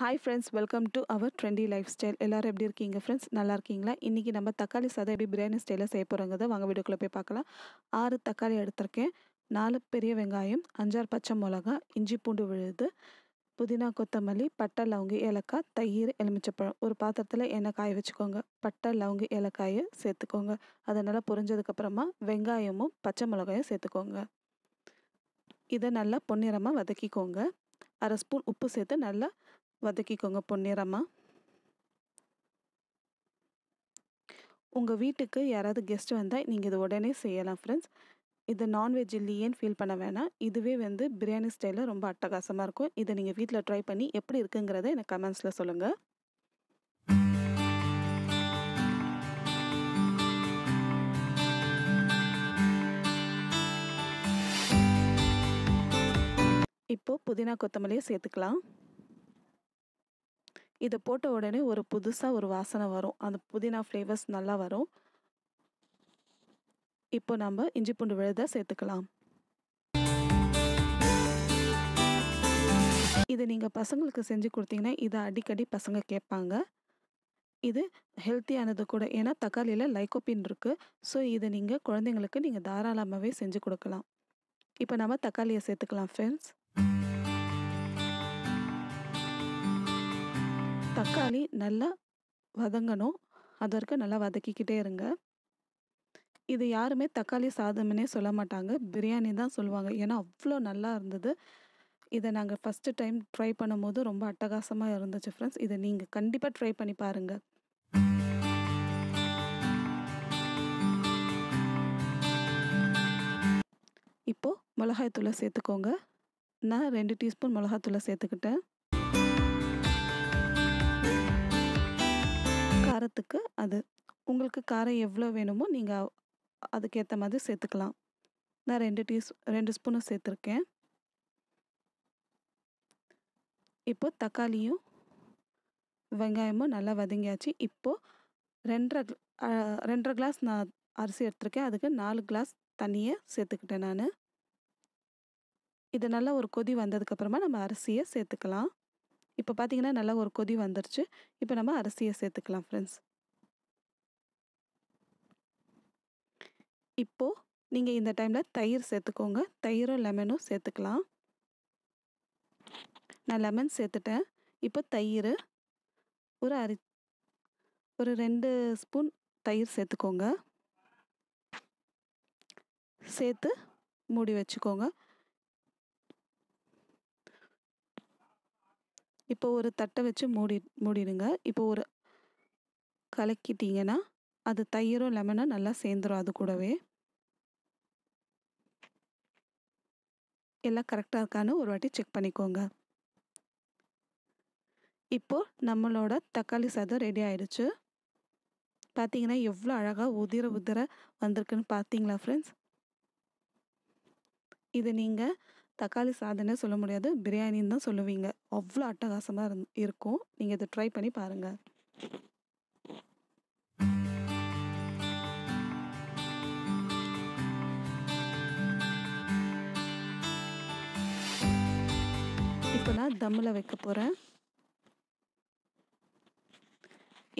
hi friends welcome to our trendy lifestyle எல்லோரும் எப்படி இருக்கீங்க ஃப்ரெண்ட்ஸ் நல்லா இருக்கீங்களா இன்றைக்கி நம்ம தக்காளி சாதம் எப்படி பிரியாணி ஸ்டைலில் செய்ய போகிறோங்கிறத வாங்க வீடுக்குள்ளே போய் பார்க்கலாம் ஆறு தக்காளி எடுத்திருக்கேன் நாலு பெரிய வெங்காயம் அஞ்சாறு பச்சை மிளகா இஞ்சி பூண்டு விழுது புதினா கொத்தமல்லி பட்டை லவங்கு ஏலக்காய் தயிர் எலுமிச்சப்பழம் ஒரு பாத்திரத்தில் எண்ணெய் காய வச்சுக்கோங்க பட்டை லவங்கு ஏலக்காயை சேர்த்துக்கோங்க அதை நல்லா புரிஞ்சதுக்கப்புறமா வெங்காயமும் பச்சை மிளகாயும் சேர்த்துக்கோங்க இதை நல்லா பொன்னிறமாக வதக்கிக்கோங்க அரை ஸ்பூன் உப்பு சேர்த்து நல்லா வதக்கிக்கோங்க பொன்னிறமாக உங்கள் வீட்டுக்கு யாராவது கெஸ்ட் வந்தால் நீங்கள் இது உடனே செய்யலாம் ஃப்ரெண்ட்ஸ் இது நான்வெஜ் இல்லையேன்னு ஃபீல் பண்ண வேணாம் இதுவே வந்து பிரியாணி ஸ்டைலில் ரொம்ப அட்டகாசமாக இருக்கும் இதை நீங்கள் வீட்டில் ட்ரை பண்ணி எப்படி இருக்குங்கிறத எனக்கு கமெண்ட்ஸில் சொல்லுங்கள் இப்போது புதினா கொத்தமல்லியை சேர்த்துக்கலாம் இதை போட்ட உடனே ஒரு புதுசாக ஒரு வாசனை வரும் அந்த புதினா ஃப்ளேவர்ஸ் நல்லா வரும் இப்போ நம்ம இஞ்சி பூண்டு விழுதை சேர்த்துக்கலாம் இது நீங்கள் பசங்களுக்கு செஞ்சு கொடுத்தீங்கன்னா இதை அடிக்கடி பசங்க கேட்பாங்க இது ஹெல்த்தியானது கூட ஏன்னா தக்காளியில் லைக்கோபின் இருக்குது ஸோ இதை நீங்கள் குழந்தைங்களுக்கு நீங்கள் தாராளமாகவே செஞ்சு கொடுக்கலாம் இப்போ நம்ம தக்காளியை சேர்த்துக்கலாம் ஃப்ரெண்ட்ஸ் தக்காளி நல்லா வதங்கணும் அது வரைக்கும் நல்லா வதக்கிக்கிட்டே இருங்க இது யாருமே தக்காளி சாதம்னே சொல்ல மாட்டாங்க பிரியாணி தான் சொல்லுவாங்க ஏன்னா அவ்வளோ நல்லா இருந்தது இதை நாங்கள் ஃபஸ்ட்டு டைம் ட்ரை பண்ணும்போது ரொம்ப அட்டகாசமாக இருந்துச்சு ஃப்ரெண்ட்ஸ் இதை நீங்கள் கண்டிப்பாக ட்ரை பண்ணி பாருங்கள் இப்போது மிளகாய்த்தூளை சேர்த்துக்கோங்க நான் ரெண்டு டீஸ்பூன் மிளகாத்தூளை சேர்த்துக்கிட்டேன் காரத்துக்கு அது உங்களுக்கு காரம் எவ்வளோ வேணுமோ நீங்கள் அதுக்கேற்ற மாதிரி சேர்த்துக்கலாம் நான் ரெண்டு டீஸ் ரெண்டு ஸ்பூனும் சேர்த்துருக்கேன் இப்போ தக்காளியும் வெங்காயமும் நல்லா வதங்கியாச்சு இப்போது ரெண்டரை ரெண்டரை கிளாஸ் நான் அரிசி எடுத்திருக்கேன் அதுக்கு நாலு கிளாஸ் தண்ணியை சேர்த்துக்கிட்டேன் நான் இது நல்லா ஒரு கொதி வந்ததுக்கப்புறமா நம்ம அரிசியை சேர்த்துக்கலாம் இப்போ பார்த்திங்கன்னா நல்லா ஒரு கொதி வந்துருச்சு இப்போ நம்ம அரிசியை சேர்த்துக்கலாம் ஃப்ரெண்ட்ஸ் இப்போது நீங்கள் இந்த டைமில் தயிர் சேர்த்துக்கோங்க தயிரும் லெமனும் சேர்த்துக்கலாம் நான் லெமன் சேர்த்துட்டேன் இப்போ தயிர் ஒரு அரி ஒரு ரெண்டு ஸ்பூன் தயிர் சேர்த்துக்கோங்க சேர்த்து மூடி வச்சுக்கோங்க இப்போ ஒரு தட்டை வச்சு மூடி மூடிடுங்க இப்போ ஒரு கலக்கிட்டிங்கன்னா அது தயிரும் லெமனும் நல்லா சேர்ந்துடும் அது கூடவே எல்லாம் கரெக்டாக இருக்கான்னு ஒரு வாட்டி செக் பண்ணிக்கோங்க இப்போது நம்மளோட தக்காளி சாதம் ரெடி ஆயிடுச்சு பார்த்தீங்கன்னா எவ்வளோ அழகாக உதிர உதிர வந்திருக்குன்னு பார்த்தீங்களா ஃப்ரெண்ட்ஸ் இது நீங்கள் தக்காளி சாதனே சொல்ல முடியாது பிரியாணின்னு தான் சொல்லுவீங்க அவ்வளோ அட்டகாசமாக இருந் இருக்கும் நீங்கள் இதை ட்ரை பண்ணி பாருங்கள் இப்போ நான் தம்மில் வைக்க போகிறேன்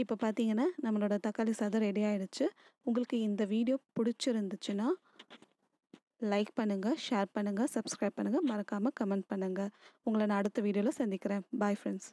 இப்போ பார்த்தீங்கன்னா நம்மளோட தக்காளி சாதம் ரெடி ஆகிடுச்சு உங்களுக்கு இந்த வீடியோ பிடிச்சிருந்துச்சுன்னா லைக் பண்ணுங்கள் ஷேர் பண்ணுங்கள் சப்ஸ்கிரைப் பண்ணுங்கள் மறக்காமல் கமெண்ட் பண்ணுங்கள் உங்களை நான் அடுத்த வீடியோவில் சந்திக்கிறேன் பாய் ஃப்ரெண்ட்ஸ்